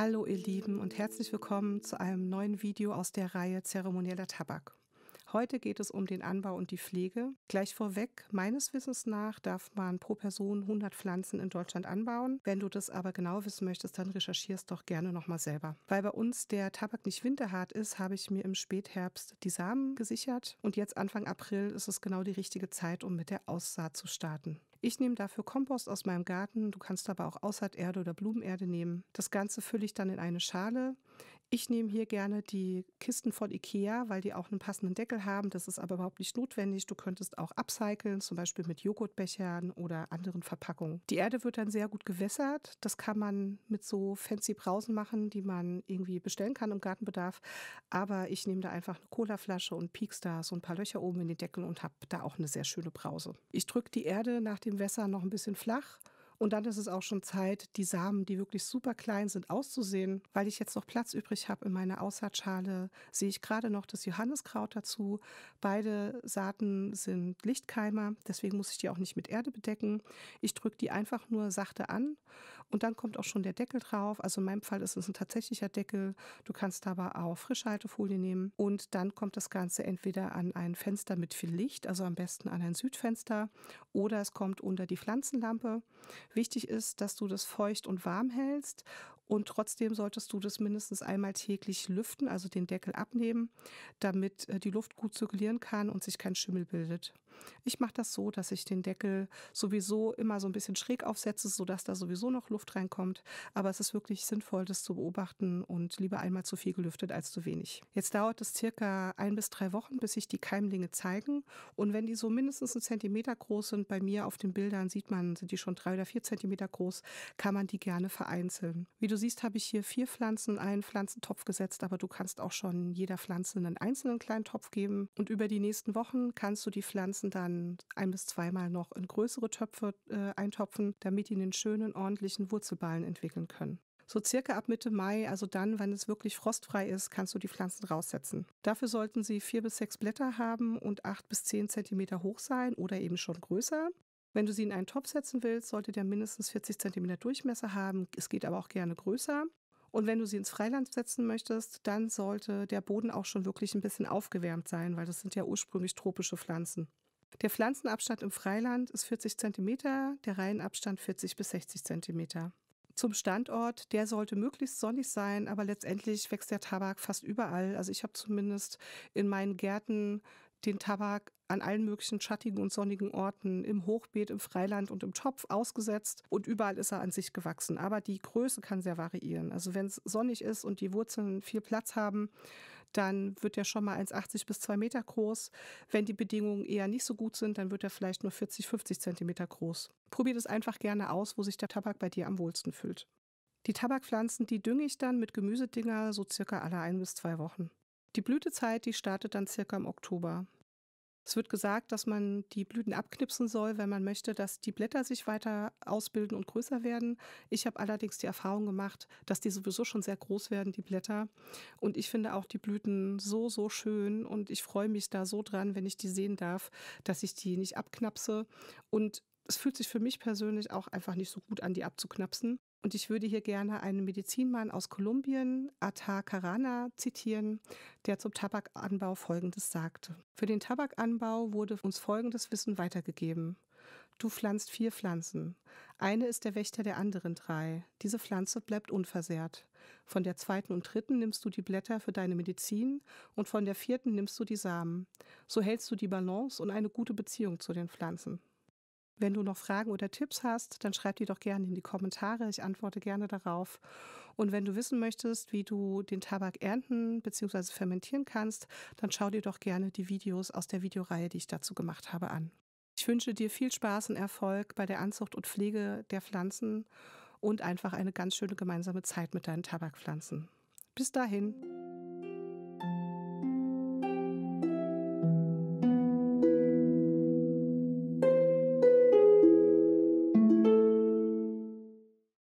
Hallo ihr Lieben und herzlich willkommen zu einem neuen Video aus der Reihe Zeremonieller Tabak. Heute geht es um den Anbau und die Pflege. Gleich vorweg, meines Wissens nach darf man pro Person 100 Pflanzen in Deutschland anbauen. Wenn du das aber genau wissen möchtest, dann recherchierst doch gerne nochmal selber. Weil bei uns der Tabak nicht winterhart ist, habe ich mir im Spätherbst die Samen gesichert und jetzt Anfang April ist es genau die richtige Zeit, um mit der Aussaat zu starten. Ich nehme dafür Kompost aus meinem Garten. Du kannst aber auch Aussaaterde oder Blumenerde nehmen. Das Ganze fülle ich dann in eine Schale. Ich nehme hier gerne die Kisten von IKEA, weil die auch einen passenden Deckel haben. Das ist aber überhaupt nicht notwendig. Du könntest auch upcyclen, zum Beispiel mit Joghurtbechern oder anderen Verpackungen. Die Erde wird dann sehr gut gewässert. Das kann man mit so fancy Brausen machen, die man irgendwie bestellen kann im Gartenbedarf. Aber ich nehme da einfach eine Colaflasche und piekst da so ein paar Löcher oben in den Deckel und habe da auch eine sehr schöne Brause. Ich drücke die Erde nach dem Wässern noch ein bisschen flach und dann ist es auch schon Zeit, die Samen, die wirklich super klein sind, auszusehen. Weil ich jetzt noch Platz übrig habe in meiner Aussaatschale, sehe ich gerade noch das Johanniskraut dazu. Beide Saaten sind Lichtkeimer, deswegen muss ich die auch nicht mit Erde bedecken. Ich drücke die einfach nur sachte an und dann kommt auch schon der Deckel drauf. Also in meinem Fall ist es ein tatsächlicher Deckel. Du kannst aber auch Frischhaltefolie nehmen und dann kommt das Ganze entweder an ein Fenster mit viel Licht, also am besten an ein Südfenster oder es kommt unter die Pflanzenlampe. Wichtig ist, dass du das feucht und warm hältst und trotzdem solltest du das mindestens einmal täglich lüften, also den Deckel abnehmen, damit äh, die Luft gut zirkulieren kann und sich kein Schimmel bildet. Ich mache das so, dass ich den Deckel sowieso immer so ein bisschen schräg aufsetze, sodass da sowieso noch Luft reinkommt. Aber es ist wirklich sinnvoll, das zu beobachten und lieber einmal zu viel gelüftet als zu wenig. Jetzt dauert es circa ein bis drei Wochen, bis sich die Keimlinge zeigen. Und wenn die so mindestens einen Zentimeter groß sind, bei mir auf den Bildern sieht man, sind die schon drei oder vier Zentimeter groß, kann man die gerne vereinzeln. Wie du siehst, habe ich hier vier Pflanzen in einen Pflanzentopf gesetzt, aber du kannst auch schon jeder Pflanze einen einzelnen kleinen Topf geben. Und über die nächsten Wochen kannst du die Pflanzen dann ein bis zweimal noch in größere Töpfe äh, eintopfen, damit die einen schönen, ordentlichen Wurzelballen entwickeln können. So circa ab Mitte Mai, also dann, wenn es wirklich frostfrei ist, kannst du die Pflanzen raussetzen. Dafür sollten sie vier bis sechs Blätter haben und acht bis zehn Zentimeter hoch sein oder eben schon größer. Wenn du sie in einen Topf setzen willst, sollte der mindestens 40 cm Durchmesser haben. Es geht aber auch gerne größer. Und wenn du sie ins Freiland setzen möchtest, dann sollte der Boden auch schon wirklich ein bisschen aufgewärmt sein, weil das sind ja ursprünglich tropische Pflanzen. Der Pflanzenabstand im Freiland ist 40 cm, der Reihenabstand 40 bis 60 cm. Zum Standort, der sollte möglichst sonnig sein, aber letztendlich wächst der Tabak fast überall. Also ich habe zumindest in meinen Gärten den Tabak an allen möglichen schattigen und sonnigen Orten, im Hochbeet, im Freiland und im Topf ausgesetzt und überall ist er an sich gewachsen. Aber die Größe kann sehr variieren. Also wenn es sonnig ist und die Wurzeln viel Platz haben, dann wird er schon mal 1,80 bis 2 Meter groß. Wenn die Bedingungen eher nicht so gut sind, dann wird er vielleicht nur 40, 50 Zentimeter groß. Probiert es einfach gerne aus, wo sich der Tabak bei dir am wohlsten fühlt. Die Tabakpflanzen, die dünge ich dann mit Gemüsedinger so circa alle ein bis zwei Wochen. Die Blütezeit, die startet dann circa im Oktober. Es wird gesagt, dass man die Blüten abknipsen soll, wenn man möchte, dass die Blätter sich weiter ausbilden und größer werden. Ich habe allerdings die Erfahrung gemacht, dass die sowieso schon sehr groß werden, die Blätter. Und ich finde auch die Blüten so, so schön und ich freue mich da so dran, wenn ich die sehen darf, dass ich die nicht abknapse. Und es fühlt sich für mich persönlich auch einfach nicht so gut an, die abzuknapsen. Und ich würde hier gerne einen Medizinmann aus Kolumbien, Ata Carana, zitieren, der zum Tabakanbau Folgendes sagte. Für den Tabakanbau wurde uns folgendes Wissen weitergegeben. Du pflanzt vier Pflanzen. Eine ist der Wächter der anderen drei. Diese Pflanze bleibt unversehrt. Von der zweiten und dritten nimmst du die Blätter für deine Medizin und von der vierten nimmst du die Samen. So hältst du die Balance und eine gute Beziehung zu den Pflanzen. Wenn du noch Fragen oder Tipps hast, dann schreib die doch gerne in die Kommentare. Ich antworte gerne darauf. Und wenn du wissen möchtest, wie du den Tabak ernten bzw. fermentieren kannst, dann schau dir doch gerne die Videos aus der Videoreihe, die ich dazu gemacht habe, an. Ich wünsche dir viel Spaß und Erfolg bei der Anzucht und Pflege der Pflanzen und einfach eine ganz schöne gemeinsame Zeit mit deinen Tabakpflanzen. Bis dahin.